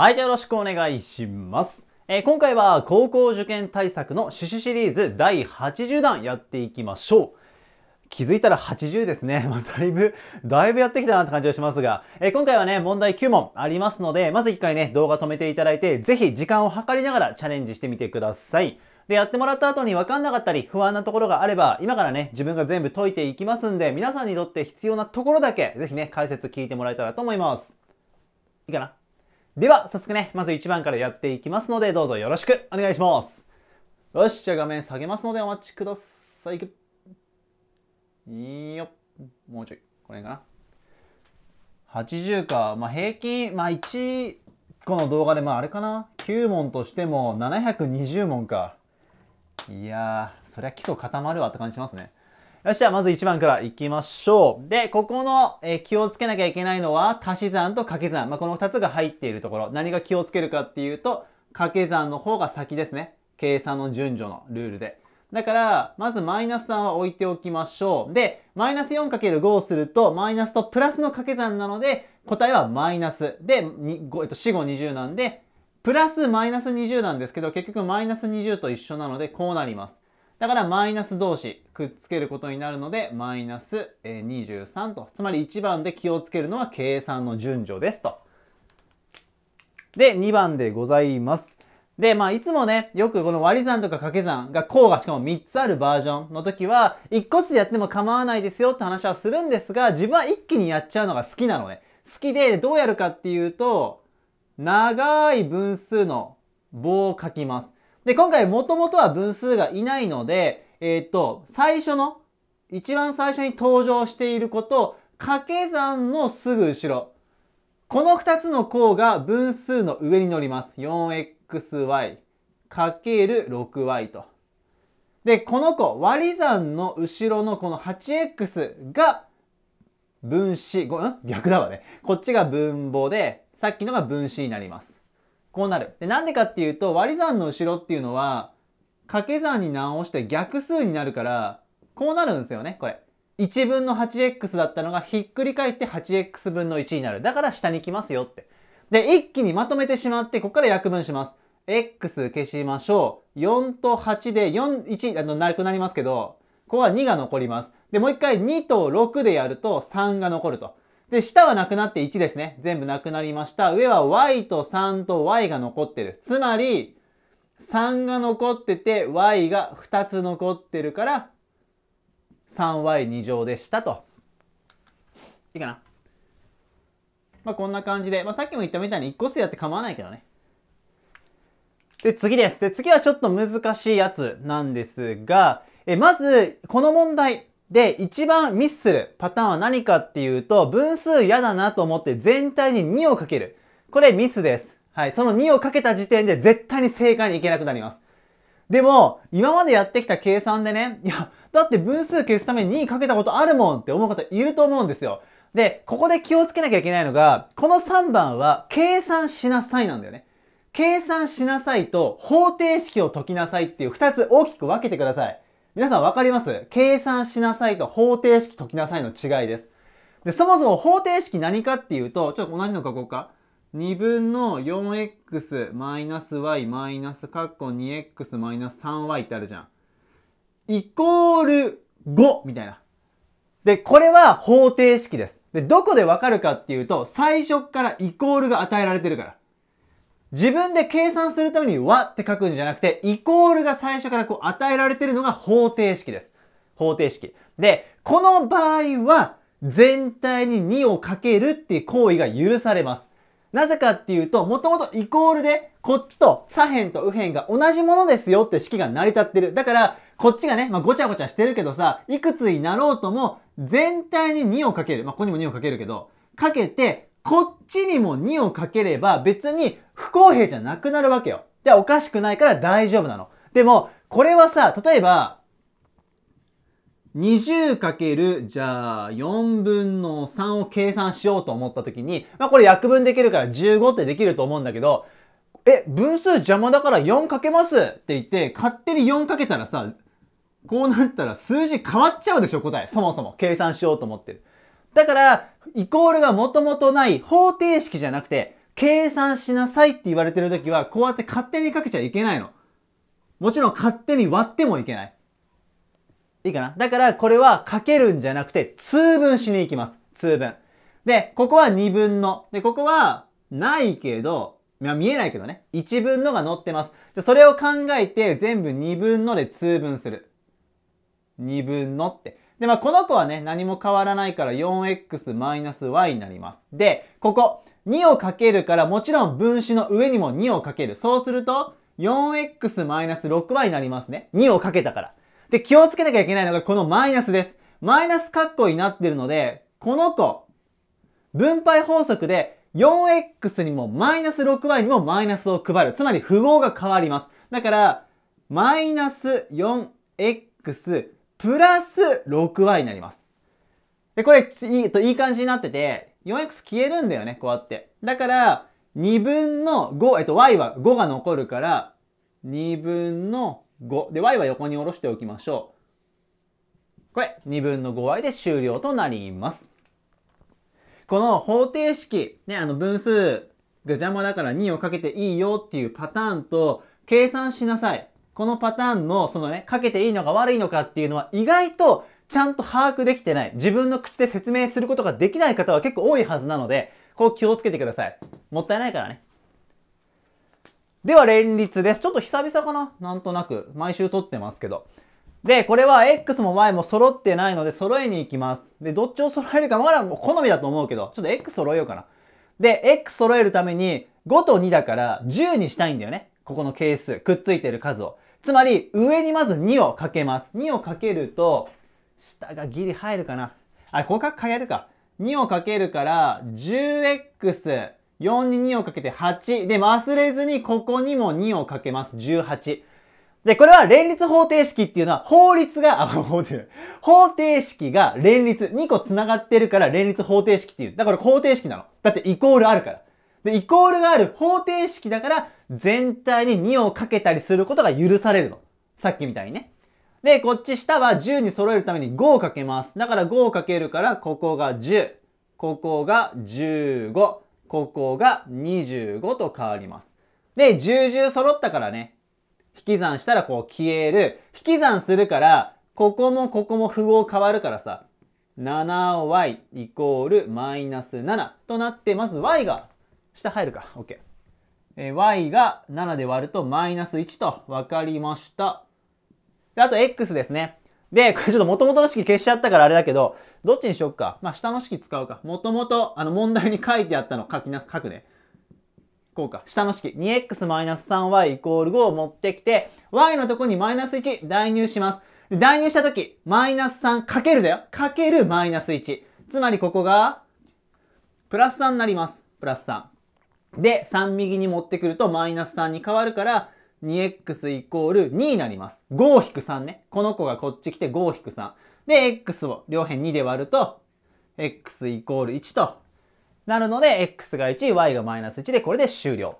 はい、じゃあよろしくお願いします。えー、今回は高校受験対策の趣旨シリーズ第80弾やっていきましょう。気づいたら80ですね。まあ、だいぶ、だいぶやってきたなって感じがしますが、えー、今回はね、問題9問ありますので、まず1回ね、動画止めていただいて、ぜひ時間を計りながらチャレンジしてみてください。で、やってもらった後に分かんなかったり、不安なところがあれば、今からね、自分が全部解いていきますんで、皆さんにとって必要なところだけ、ぜひね、解説聞いてもらえたらと思います。いいかなでは、早速ね、まず1番からやっていきますので、どうぞよろしくお願いします。よし、じゃあ画面下げますのでお待ちください。いいよ。もうちょい。これかな。80か。まあ平均、まあ1この動画で、まああれかな。9問としても720問か。いやー、そりゃ基礎固まるわって感じしますね。よし、じゃあまず1番からいきましょう。で、ここの、えー、気をつけなきゃいけないのは、足し算と掛け算。まあ、この2つが入っているところ。何が気をつけるかっていうと、掛け算の方が先ですね。計算の順序のルールで。だから、まずマイナス3は置いておきましょう。で、マイナス 4×5 をすると、マイナスとプラスの掛け算なので、答えはマイナス。で、えっと、4、5、20なんで、プラスマイナス20なんですけど、結局マイナス20と一緒なので、こうなります。だからマイナス同士くっつけることになるので、マイナス23と。つまり1番で気をつけるのは計算の順序ですと。で、2番でございます。で、まあ、いつもね、よくこの割り算とか掛け算が項がしかも3つあるバージョンの時は、1個ずつやっても構わないですよって話はするんですが、自分は一気にやっちゃうのが好きなのね。好きで、どうやるかっていうと、長い分数の棒を書きます。で、今回もともとは分数がいないので、えー、っと、最初の、一番最初に登場していること、掛け算のすぐ後ろ。この二つの項が分数の上に乗ります。4xy かける 6y と。で、この子、割り算の後ろのこの 8x が分子、ご、ん逆だわね。こっちが分母で、さっきのが分子になります。こうなる。で、なんでかっていうと、割り算の後ろっていうのは、掛け算に直して逆数になるから、こうなるんですよね、これ。1分の 8x だったのがひっくり返って 8x 分の1になる。だから下に来ますよって。で、一気にまとめてしまって、ここから約分します。x 消しましょう。4と8で4、1、あの、なくなりますけど、ここは2が残ります。で、もう一回2と6でやると3が残ると。で、下はなくなって1ですね。全部なくなりました。上は y と3と y が残ってる。つまり、3が残ってて y が2つ残ってるから 3y2 乗でしたと。いいかな。まあ、こんな感じで。まあ、さっきも言ったみたいに1個数やって構わないけどね。で、次です。で、次はちょっと難しいやつなんですが、え、まず、この問題、で、一番ミスするパターンは何かっていうと、分数嫌だなと思って全体に2をかける。これミスです。はい。その2をかけた時点で絶対に正解にいけなくなります。でも、今までやってきた計算でね、いや、だって分数消すために2かけたことあるもんって思う方いると思うんですよ。で、ここで気をつけなきゃいけないのが、この3番は計算しなさいなんだよね。計算しなさいと方程式を解きなさいっていう2つ大きく分けてください。皆さんわかります計算しなさいと方程式解きなさいの違いです。で、そもそも方程式何かっていうと、ちょっと同じの書こうか。2分の 4x マイナス y マイナスカッコ 2x マイナス 3y ってあるじゃん。イコール5みたいな。で、これは方程式です。で、どこでわかるかっていうと、最初からイコールが与えられてるから。自分で計算するために和って書くんじゃなくて、イコールが最初からこう与えられてるのが方程式です。方程式。で、この場合は、全体に2をかけるっていう行為が許されます。なぜかっていうと、もともとイコールで、こっちと左辺と右辺が同じものですよって式が成り立ってる。だから、こっちがね、まあ、ごちゃごちゃしてるけどさ、いくつになろうとも、全体に2をかける。まあ、ここにも2をかけるけど、かけて、こっちにも2をかければ別に不公平じゃなくなるわけよ。で、おかしくないから大丈夫なの。でも、これはさ、例えば、2 0る、じゃあ4分の3を計算しようと思った時に、まあこれ約分できるから15ってできると思うんだけど、え、分数邪魔だから4かけますって言って、勝手に4かけたらさ、こうなったら数字変わっちゃうでしょ、答え。そもそも。計算しようと思ってる。だから、イコールがもともとない方程式じゃなくて、計算しなさいって言われてる時は、こうやって勝手にかけちゃいけないの。もちろん勝手に割ってもいけない。いいかなだからこれはかけるんじゃなくて通分しに行きます。通分。で、ここは2分の。で、ここはないけど、まあ、見えないけどね。1分のが載ってます。じゃ、それを考えて全部2分ので通分する。2分のって。で、まあ、この子はね、何も変わらないから 4x-y になります。で、ここ、2をかけるから、もちろん分子の上にも2をかける。そうすると、4x-6y になりますね。2をかけたから。で、気をつけなきゃいけないのがこのマイナスです。マイナス括弧になってるので、この子、分配法則で 4x にもマイナス 6y にもマイナスを配る。つまり符号が変わります。だから、マイナス 4x プラス 6y になります。で、これ、いい、といい感じになってて、4x 消えるんだよね、こうやって。だから、2分の5、えっと、y は5が残るから、2分の5。で、y は横に下ろしておきましょう。これ、2分の 5y で終了となります。この方程式、ね、あの分数が邪魔だから2をかけていいよっていうパターンと計算しなさい。このパターンの、そのね、かけていいのか悪いのかっていうのは意外とちゃんと把握できてない。自分の口で説明することができない方は結構多いはずなので、こう気をつけてください。もったいないからね。では、連立です。ちょっと久々かななんとなく。毎週撮ってますけど。で、これは X も Y も揃ってないので揃えに行きます。で、どっちを揃えるか、まだもう好みだと思うけど、ちょっと X 揃えようかな。で、X 揃えるために5と2だから10にしたいんだよね。ここの係数、くっついてる数を。つまり、上にまず2をかけます。2をかけると、下がギリ入るかな。あ、こ角変えるか。2をかけるから、10x、4に2をかけて8。で、忘れずにここにも2をかけます。18。で、これは連立方程式っていうのは法律が、あ、法定、方程式が連立、2個繋がってるから連立方程式っていう。だから方程式なの。だってイコールあるから。で、イコールがある方程式だから全体に2をかけたりすることが許されるの。さっきみたいにね。で、こっち下は10に揃えるために5をかけます。だから5をかけるから、ここが10、ここが15、ここが25と変わります。で、10、10揃ったからね、引き算したらこう消える。引き算するから、ここもここも符号変わるからさ、7y イコールマイナス7となって、まず y が下入るか。OK。え y が7で割るとマイナス1と分かりました。であと x ですね。で、これちょっと元々の式消しちゃったからあれだけど、どっちにしよっか。まあ、下の式使うか。元々、あの、問題に書いてあったの書きな、書くね。こうか。下の式。2x-3y イコール5を持ってきて、y のとこにマイナス1代入します。代入したとき、マイナス3かけるだよ。かけるマイナス1。つまりここが、プラス3になります。プラス3。で、3右に持ってくるとマイナス3に変わるから、2x イコール2になります。5-3ね。この子がこっち来て5-3。で、x を両辺2で割ると、x イコール1となるので、x が1、y がマイナス1で、これで終了。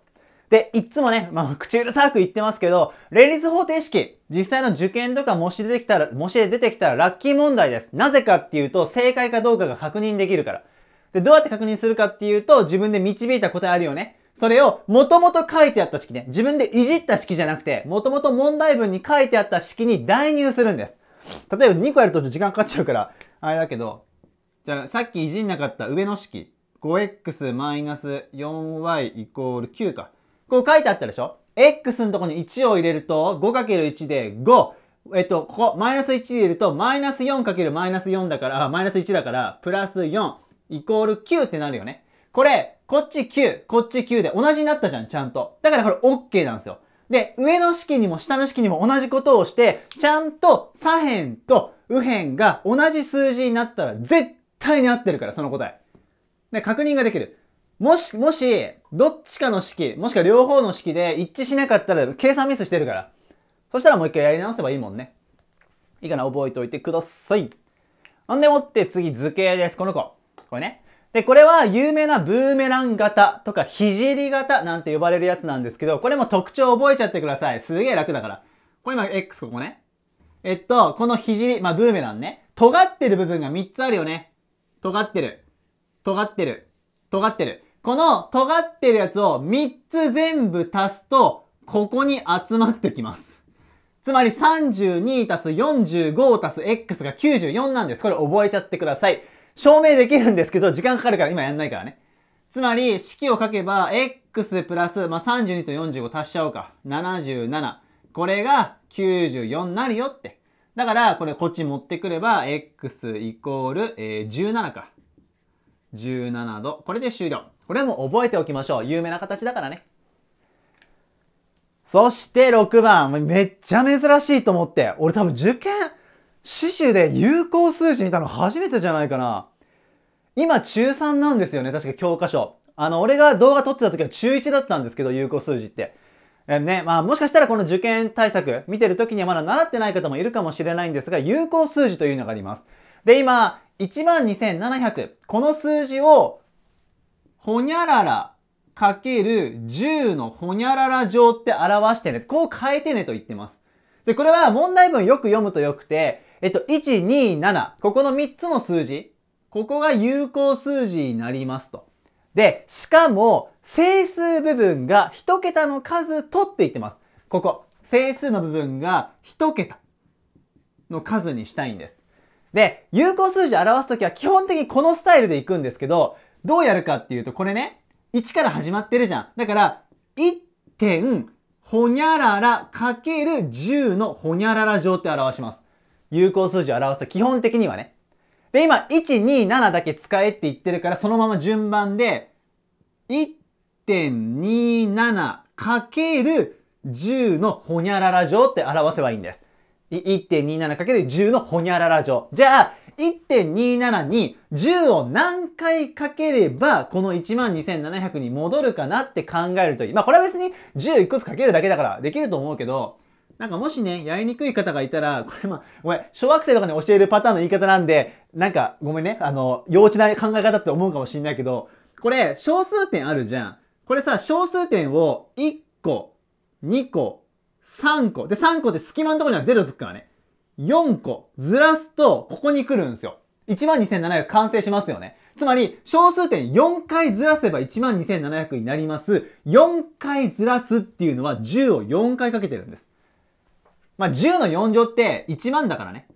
で、いつもね、まあ、口うるさく言ってますけど、連立方程式、実際の受験とか模試出てきたら、模試で出てきたらラッキー問題です。なぜかっていうと、正解かどうかが確認できるから。で、どうやって確認するかっていうと、自分で導いた答えあるよね。それを、もともと書いてあった式ね。自分でいじった式じゃなくて、もともと問題文に書いてあった式に代入するんです。例えば2個やると時間かかっちゃうから、あれだけど、じゃあさっきいじんなかった上の式、5x-4y イコール9か。こう書いてあったでしょ ?x のとこに1を入れると、5×1 で5。えっと、ここ、マイナス1入れると、マイナス 4× マイナス4だから、マイナス1だから、プラス4。イコール9ってなるよね。これ、こっち9、こっち9で同じになったじゃん、ちゃんと。だからこれ OK なんですよ。で、上の式にも下の式にも同じことをして、ちゃんと左辺と右辺が同じ数字になったら絶対に合ってるから、その答え。で、確認ができる。もし、もし、どっちかの式、もしくは両方の式で一致しなかったら計算ミスしてるから。そしたらもう一回やり直せばいいもんね。いいかな覚えておいてください。ほんでもって次図形です。この子。これね。で、これは有名なブーメラン型とかひ型なんて呼ばれるやつなんですけど、これも特徴覚えちゃってください。すげえ楽だから。これ今 X ここね。えっと、このひまあ、ブーメランね。尖ってる部分が3つあるよね。尖ってる。尖ってる。尖ってる。この尖ってるやつを3つ全部足すと、ここに集まってきます。つまり32足す45足す X が94なんです。これ覚えちゃってください。証明できるんですけど、時間かかるから今やんないからね。つまり、式を書けば、x プラス、まあ、32と45足しちゃおうか。77。これが94になるよって。だから、これこっち持ってくれば、x イコール、えー、17か。17度。これで終了。これも覚えておきましょう。有名な形だからね。そして6番。めっちゃ珍しいと思って。俺多分受験、死守で有効数字見たの初めてじゃないかな。今中3なんですよね、確か教科書。あの、俺が動画撮ってた時は中1だったんですけど、有効数字って。えね、まあもしかしたらこの受験対策見てる時にはまだ習ってない方もいるかもしれないんですが、有効数字というのがあります。で、今、12,700。この数字を、ほにゃららかける10のほにゃらら乗って表してね。こう変えてねと言ってます。で、これは問題文よく読むとよくて、えっと、1、2、7。ここの3つの数字ここが有効数字になりますと。で、しかも、整数部分が1桁の数とって言ってます。ここ、整数の部分が1桁の数にしたいんです。で、有効数字表すときは基本的にこのスタイルでいくんですけど、どうやるかっていうと、これね、1から始まってるじゃん。だから、1点、ほにゃららかける10のほにゃらら乗って表します。有効数字を表すと基本的にはね。で、今、127だけ使えって言ってるから、そのまま順番で、1.27×10 のほにゃらら乗って表せばいいんです。1.27×10 のほにゃらら乗。じゃあ、1.27に10を何回かければ、この12,700に戻るかなって考えるといい。まあ、これは別に10いくつかけるだけだからできると思うけど、なんかもしね、やりにくい方がいたら、これまあ、ごめん、小学生とかに教えるパターンの言い方なんで、なんかごめんね、あの、幼稚な考え方って思うかもしんないけど、これ、小数点あるじゃん。これさ、小数点を1個、2個、3個。で、3個で隙間のところには0つくからね。4個ずらすと、ここに来るんですよ。12,700完成しますよね。つまり、小数点4回ずらせば12,700になります。4回ずらすっていうのは10を4回かけてるんです。まあ、10の4乗って1万だからね。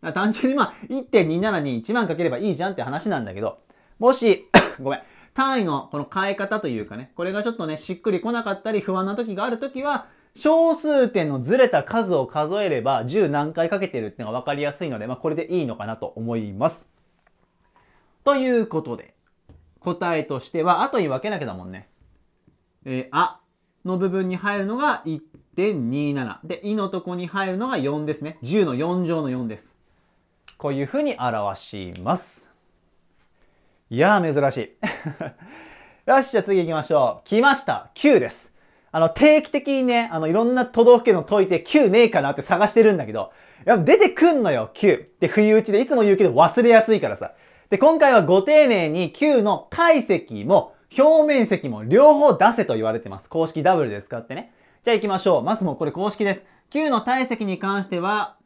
ら単純にまあ、1.27に1万かければいいじゃんって話なんだけど、もし ごめん。単位のこの変え方というかね、これがちょっとね、しっくりこなかったり不安な時がある時は、小数点のずれた数を数えれば10何回かけてるってのが分かりやすいので、まあこれでいいのかなと思います。ということで、答えとしては後に分けなきゃだもんね。えー、あの部分に入るのが1で、2 7で、いのとこに入るのが4ですね。10の4乗の4です。こういうふうに表します。いやー、珍しい。よし、じゃあ次行きましょう。来ました。9です。あの、定期的にね、あの、いろんな都道府県の解いて9ねえかなって探してるんだけど、やっぱ出てくんのよ、9。で、不意打ちでいつも言うけど忘れやすいからさ。で、今回はご丁寧に9の体積も表面積も両方出せと言われてます。公式ダブルで使ってね。じゃあ行きましょう。まずもうこれ公式です。9の体積に関しては、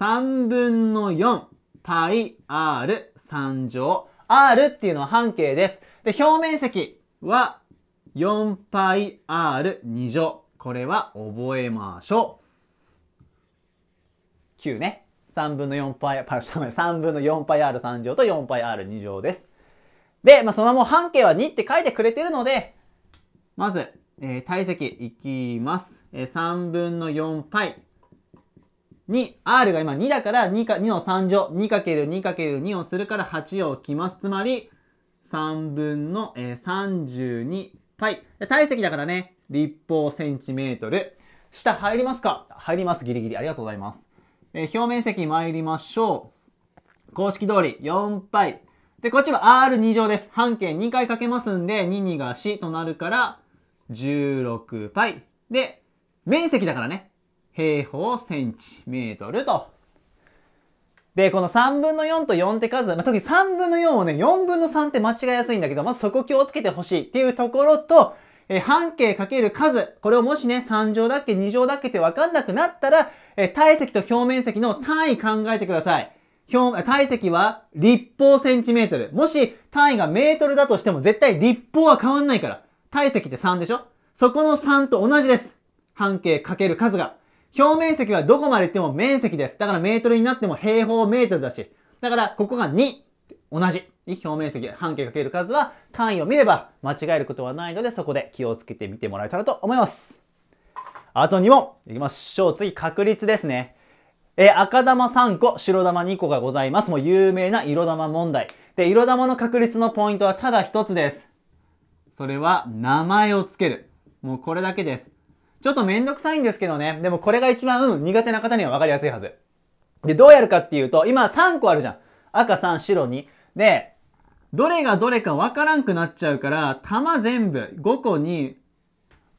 3分の4 πr 3乗。r っていうのは半径です。で、表面積は 4πr2 乗。これは覚えましょう。9ね。3分の 4π、3 分の 4πr3 乗と 4πr2 乗です。で、まあ、そのまま半径は2って書いてくれてるので、まず、えー、体積いきます。えー、3分の 4π に、r が今2だから2か、2の3乗、2×2×2 をするから8を置きます。つまり、3分の、えー、32π。体積だからね、立方センチメートル。下入りますか入ります。ギリギリ。ありがとうございます。えー、表面積参りましょう。公式通り 4π。で、こっちは r2 乗です。半径2回かけますんで、22が4となるから、16π。で、面積だからね。平方センチメートルと。で、この3分の4と4って数、まあ、特に3分の4をね、4分の3って間違いやすいんだけど、まず、あ、そこ気をつけてほしいっていうところと、え半径かける数、これをもしね、3乗だっけ、2乗だっけってわかんなくなったら、え体積と表面積の単位考えてください。表、体積は立方センチメートル。もし単位がメートルだとしても絶対立方は変わんないから。体積って3でしょそこの3と同じです。半径かける数が。表面積はどこまで行っても面積です。だからメートルになっても平方メートルだし。だからここが2同じ。表面積、半径かける数は単位を見れば間違えることはないのでそこで気をつけてみてもらえたらと思います。あと2問いきましょう。次、確率ですね。え赤玉3個、白玉2個がございます。もう有名な色玉問題。で、色玉の確率のポイントはただ1つです。それは名前をつける。もうこれだけです。ちょっとめんどくさいんですけどね。でもこれが一番苦手な方には分かりやすいはず。で、どうやるかっていうと、今3個あるじゃん。赤3、白2。で、どれがどれか分からんくなっちゃうから、玉全部5個に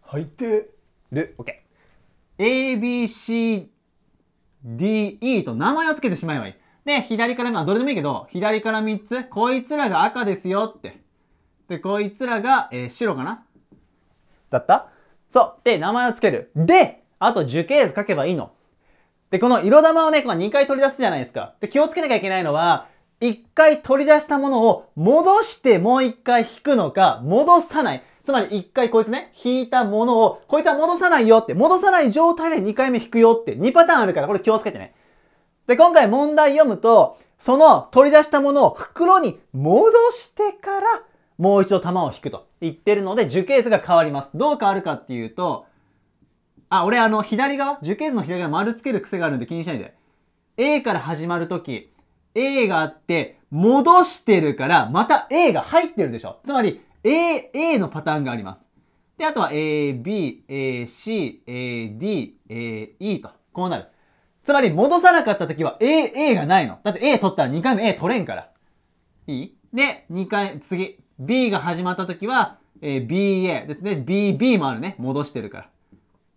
入ってる。OK。A, B, C, D, E と名前を付けてしまえばいい。で、左から、まあどれでもいいけど、左から3つ、こいつらが赤ですよって。で、こいつらが、えー、白かなだったそう。で、名前をつける。で、あと樹形図書けばいいの。で、この色玉をね、この2回取り出すじゃないですか。で、気をつけなきゃいけないのは、1回取り出したものを戻してもう1回引くのか、戻さない。つまり1回こいつね、引いたものを、こいつは戻さないよって、戻さない状態で2回目引くよって2パターンあるから、これ気をつけてね。で、今回問題読むと、その取り出したものを袋に戻してからもう一度球を引くと言ってるので、樹形図が変わります。どう変わるかっていうと、あ、俺あの、左側、樹形図の左側丸つける癖があるんで気にしないで。A から始まるとき、A があって、戻してるから、また A が入ってるでしょ。つまり、A、A のパターンがあります。で、あとは A、B、A、C、A、D、A、E と、こうなる。つまり、戻さなかった時は A、A がないの。だって A 取ったら2回目 A 取れんから。いいで、2回、次。B が始まった時は、えー、BA ですね。BB もあるね。戻してるから。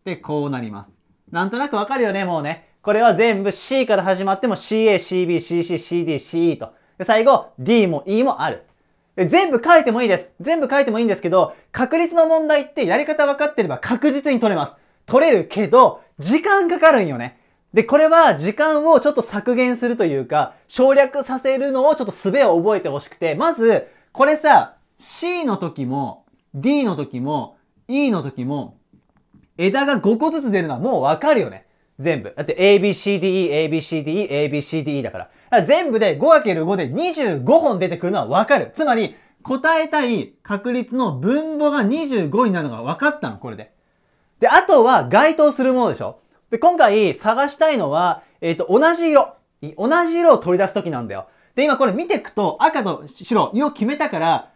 で、こうなります。なんとなくわかるよね、もうね。これは全部 C から始まっても CA、CB、CC、CD、CE と。で、最後、D も E もある。で、全部書いてもいいです。全部書いてもいいんですけど、確率の問題ってやり方分かってれば確実に取れます。取れるけど、時間かかるんよね。で、これは時間をちょっと削減するというか、省略させるのをちょっと術を覚えてほしくて、まず、これさ、C の時も D の時も E の時も枝が5個ずつ出るのはもうわかるよね。全部。だって ABCDE、ABCDE、ABCDE だから。から全部で 5×5 で25本出てくるのはわかる。つまり、答えたい確率の分母が25になるのが分かったの、これで。で、あとは該当するものでしょで、今回探したいのは、えっ、ー、と、同じ色。同じ色を取り出すときなんだよ。で、今これ見ていくと、赤と白、色決めたから、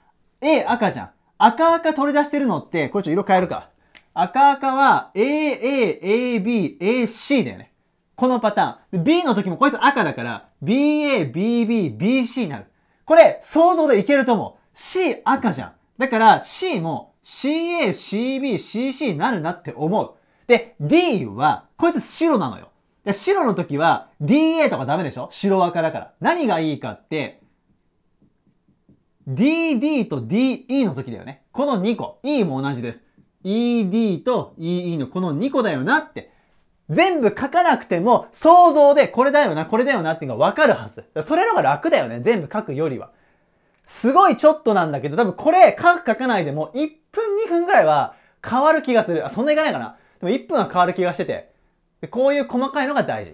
A 赤じゃん。赤赤取り出してるのって、これちょっと色変えるか。赤赤は AA、AB、AC だよね。このパターン。B の時もこいつ赤だから、BA、BB、BC になる。これ、想像でいけると思う。C 赤じゃん。だから C も CA、CB、CC になるなって思う。で、D は、こいつ白なのよ。で白の時は DA とかダメでしょ白赤だから。何がいいかって、DD と DE の時だよね。この2個。E も同じです。ED と EE のこの2個だよなって。全部書かなくても想像でこれだよな、これだよなっていうのがわかるはず。それの方が楽だよね。全部書くよりは。すごいちょっとなんだけど、多分これ書く書かないでも1分2分ぐらいは変わる気がする。あ、そんないかないかな。でも1分は変わる気がしてて。こういう細かいのが大事。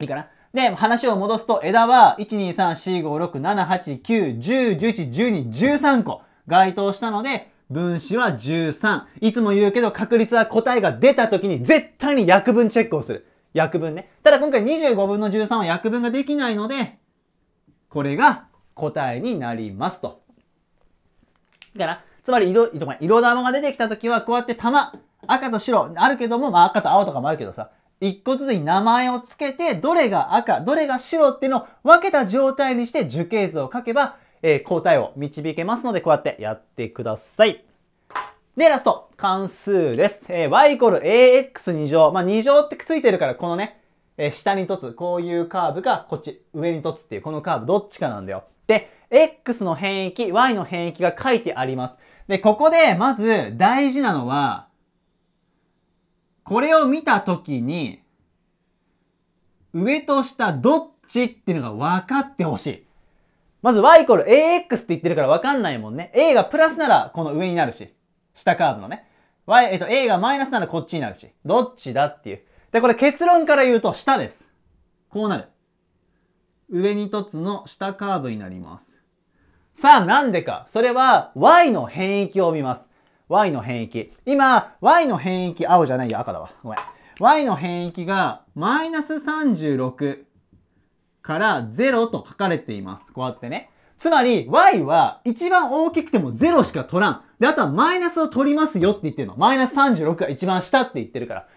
いいかなで、話を戻すと、枝は、1,2,3,4,5,6,7,8,9,10,11,12,13個該当したので、分子は13。いつも言うけど、確率は答えが出た時に絶対に約分チェックをする。約分ね。ただ今回25分の13は約分ができないので、これが答えになりますと。だから、つまり色、色玉が出てきた時は、こうやって玉、赤と白あるけども、まあ赤と青とかもあるけどさ、一個ずつに名前をつけて、どれが赤、どれが白っていうのを分けた状態にして樹形図を書けば、えー、答えを導けますので、こうやってやってください。で、ラスト、関数です。えー、y イコール ax2 乗。まあ、2乗ってついてるから、このね、えー、下に凸、こういうカーブか、こっち、上に凸っていう、このカーブ、どっちかなんだよ。で、x の変域、y の変域が書いてあります。で、ここで、まず、大事なのは、これを見たときに、上と下どっちっていうのが分かってほしい。まず y イコール ax って言ってるから分かんないもんね。a がプラスならこの上になるし。下カーブのね。y、えっと、a がマイナスならこっちになるし。どっちだっていう。で、これ結論から言うと下です。こうなる。上に凸の下カーブになります。さあなんでか。それは y の変域を見ます。y の変域。今、y の変域、青じゃないよ、赤だわ。ごめん。y の変域が、マイナス36から0と書かれています。こうやってね。つまり、y は一番大きくても0しか取らん。で、あとはマイナスを取りますよって言ってるの。マイナス36が一番下って言ってるから。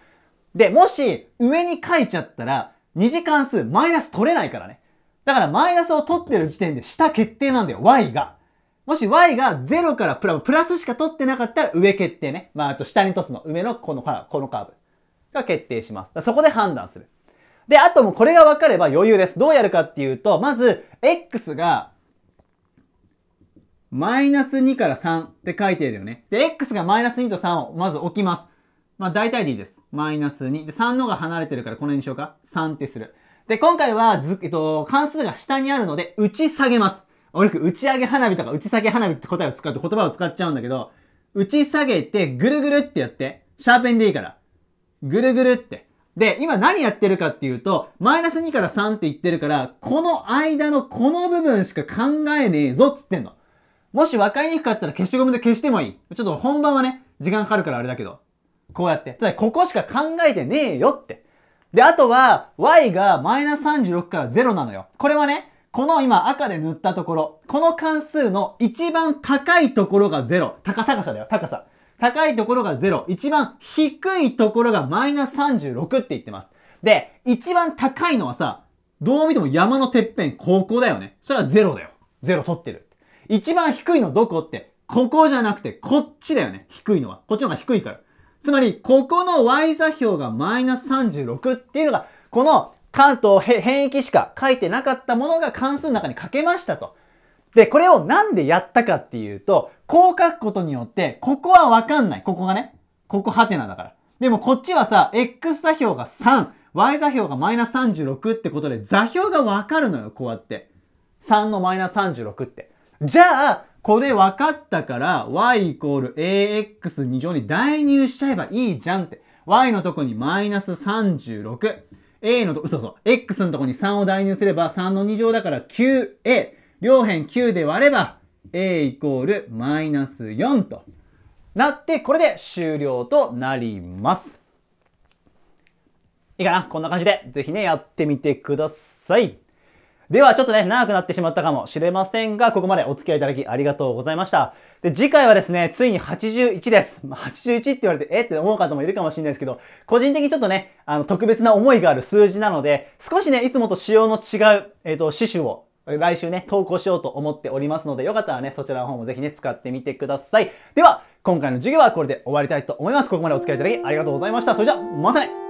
で、もし上に書いちゃったら、二次関数マイナス取れないからね。だからマイナスを取ってる時点で下決定なんだよ、y が。もし y が0からプラプラスしか取ってなかったら上決定ね。まあ、あと下にトすの上のこのカーブ、このカーブが決定します。そこで判断する。で、あともうこれが分かれば余裕です。どうやるかっていうと、まず、x が、マイナス2から3って書いてるよね。で、x がマイナス2と3をまず置きます。まあ、大体でいいです。マイナス2。で、3のが離れてるからこの辺にしようか。3ってする。で、今回はず、えっと、関数が下にあるので、打ち下げます。俺、打ち上げ花火とか打ち下げ花火って答えを使うと言葉を使っちゃうんだけど、打ち下げてぐるぐるってやって、シャーペンでいいから。ぐるぐるって。で、今何やってるかっていうと、マイナス2から3って言ってるから、この間のこの部分しか考えねえぞっつってんの。もし分かりにくかったら消しゴムで消してもいい。ちょっと本番はね、時間かかるからあれだけど。こうやって。つまり、ここしか考えてねえよって。で、あとは、y がマイナス36から0なのよ。これはね、この今赤で塗ったところ、この関数の一番高いところが0。高、高さだよ、高さ。高いところが0。一番低いところがマイナス36って言ってます。で、一番高いのはさ、どう見ても山のてっぺん、ここだよね。それは0だよ。0取ってる。一番低いのどこって、ここじゃなくて、こっちだよね。低いのは。こっちの方が低いから。つまり、ここの y 座標がマイナス36っていうのが、この関東変域しか書いてなかったものが関数の中に書けましたと。で、これをなんでやったかっていうと、こう書くことによって、ここはわかんない。ここがね。ここハテナだから。でもこっちはさ、x 座標が3、y 座標がマイナス36ってことで、座標がわかるのよ、こうやって。3のマイナス36って。じゃあ、これ分かったから、y イコール ax2 乗に代入しちゃえばいいじゃんって。y のとこにマイナス36。A のと、嘘そう。X のとこに3を代入すれば3の2乗だから 9A。両辺9で割れば A イコールマイナス4となって、これで終了となります。いいかなこんな感じで、ぜひね、やってみてください。ではちょっとね、長くなってしまったかもしれませんが、ここまでお付き合いいただきありがとうございました。で、次回はですね、ついに81です。81って言われて、えって思う方もいるかもしれないですけど、個人的にちょっとね、あの、特別な思いがある数字なので、少しね、いつもと仕様の違う、えっ、ー、と、詩集を来週ね、投稿しようと思っておりますので、よかったらね、そちらの方もぜひね、使ってみてください。では、今回の授業はこれで終わりたいと思います。ここまでお付き合いいただきありがとうございました。それじゃ、またね